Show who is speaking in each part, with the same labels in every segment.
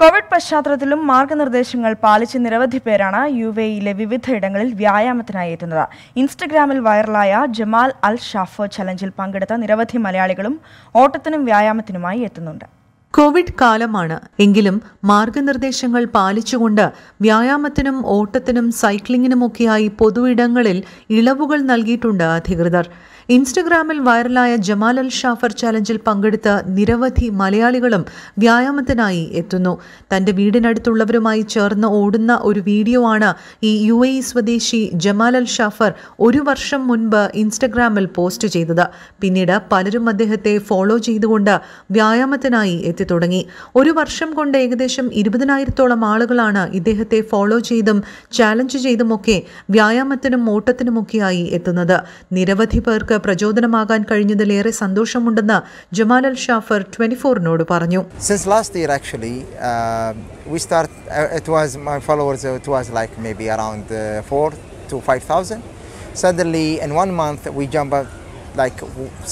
Speaker 1: Covid പശ്ചാത്തലത്തിലും മാർഗനിർദ്ദേശങ്ങൾ പാലിച്ച് നിരവധി പേരാണ് യു വിവിധ വിവിധയിടങ്ങളിൽ വ്യായാമത്തിനായി എത്തുന്നത് ഇൻസ്റ്റഗ്രാമിൽ വൈറലായ ജമാൽ അൽ ഷാഫോ ചലഞ്ചിൽ പങ്കെടുത്ത നിരവധി മലയാളികളും ഓട്ടത്തിനും വ്യായാമത്തിനുമായി എത്തുന്നുണ്ട്
Speaker 2: കോവിഡ് കാലമാണ് എങ്കിലും മാർഗനിർദ്ദേശങ്ങൾ പാലിച്ചുകൊണ്ട് വ്യായാമത്തിനും ഓട്ടത്തിനും സൈക്ലിങ്ങിനുമൊക്കെയായി ഇടങ്ങളിൽ ഇളവുകൾ നൽകിയിട്ടുണ്ട് അധികൃതർ ഇൻസ്റ്റഗ്രാമിൽ വൈറലായ ജമാൽ അൽ ഷാഫർ ചലഞ്ചിൽ പങ്കെടുത്ത നിരവധി മലയാളികളും വ്യായാമത്തിനായി എത്തുന്നു തന്റെ വീടിനടുത്തുള്ളവരുമായി ചേർന്ന് ഓടുന്ന ഒരു വീഡിയോ ആണ് ഈ യു എ സ്വദേശി ജമാൽ അൽ ഷാഫർ ഒരു വർഷം മുൻപ് ഇൻസ്റ്റഗ്രാമിൽ പോസ്റ്റ് ചെയ്തത് പിന്നീട് പലരും അദ്ദേഹത്തെ ഫോളോ ചെയ്തുകൊണ്ട് വ്യായാമത്തിനായി എത്തി എത്തി തുടങ്ങി ഒരു വർഷം കൊണ്ട് ഏകദേശം ഇരുപതിനായിരത്തോളം ആളുകളാണ് ഇദ്ദേഹത്തെ ഫോളോ ചെയ്തും ചാലഞ്ച് ചെയ്തുമൊക്കെ വ്യായാമത്തിനും ഓട്ടത്തിനുമൊക്കെയായി എത്തുന്നത് നിരവധി പേർക്ക് പ്രചോദനമാകാൻ കഴിഞ്ഞതിലേറെ സന്തോഷമുണ്ടെന്ന് ജമാൽ അൽ ഷാഫർ ട്വന്റി ഫോറിനോട് പറഞ്ഞു
Speaker 3: Since last year actually, um, we start, uh, it was my followers, it was like maybe around 4 uh, to 5,000. Suddenly in one month we jump up like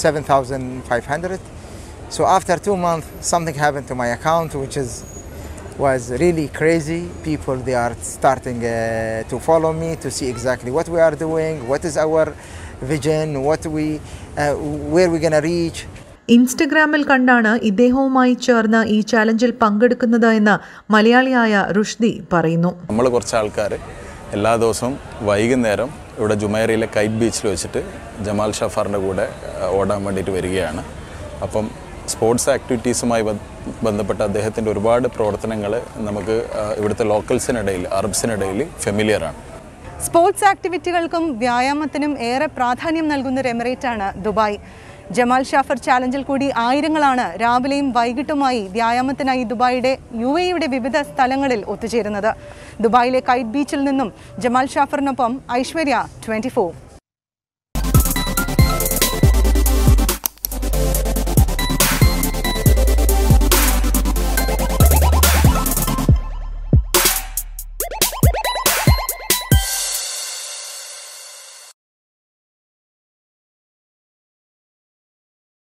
Speaker 3: 7,500. So after two months, something happened to my account, which is was really crazy. People they are starting uh, to follow me to see exactly what we are doing, what is our vision, what we, uh, where we're gonna reach.
Speaker 2: ഇൻസ്റ്റഗ്രാമിൽ കണ്ടാണ് ഇദ്ദേഹവുമായി ചേർന്ന് ഈ ചാലഞ്ചിൽ പങ്കെടുക്കുന്നത് എന്ന് മലയാളിയായ റുഷ്ദി പറയുന്നു
Speaker 1: നമ്മൾ കുറച്ച് ആൾക്കാർ എല്ലാ ദിവസവും വൈകുന്നേരം ഇവിടെ ജുമേറിയിലെ കൈറ്റ് ബീച്ചിൽ വെച്ചിട്ട് ജമാൽ ഷഫാറിൻ്റെ കൂടെ ഓടാൻ വേണ്ടിയിട്ട് വരികയാണ് അപ്പം സ്പോർട്സ് ആക്ടിവിറ്റീസുമായി ബന്ധപ്പെട്ട അദ്ദേഹത്തിൻ്റെ ഒരുപാട് പ്രവർത്തനങ്ങൾ നമുക്ക് ഇവിടുത്തെ ലോക്കൽസിനിടയിൽ അറബ്സിനിടയിൽ ഫെമിലിയറാണ്
Speaker 2: സ്പോർട്സ് ആക്ടിവിറ്റികൾക്കും വ്യായാമത്തിനും ഏറെ പ്രാധാന്യം നൽകുന്ന ഒരു എമിറേറ്റാണ് ദുബായ് ജമാൽ ഷാഫർ ചാലഞ്ചിൽ കൂടി ആയിരങ്ങളാണ് രാവിലെയും വൈകിട്ടുമായി വ്യായാമത്തിനായി ദുബായിയുടെ യു എയുടെ വിവിധ സ്ഥലങ്ങളിൽ ഒത്തുചേരുന്നത് ദുബായിലെ കൈറ്റ് ബീച്ചിൽ നിന്നും ജമാൽ ഷാഫറിനൊപ്പം ഐശ്വര്യ ട്വൻറ്റി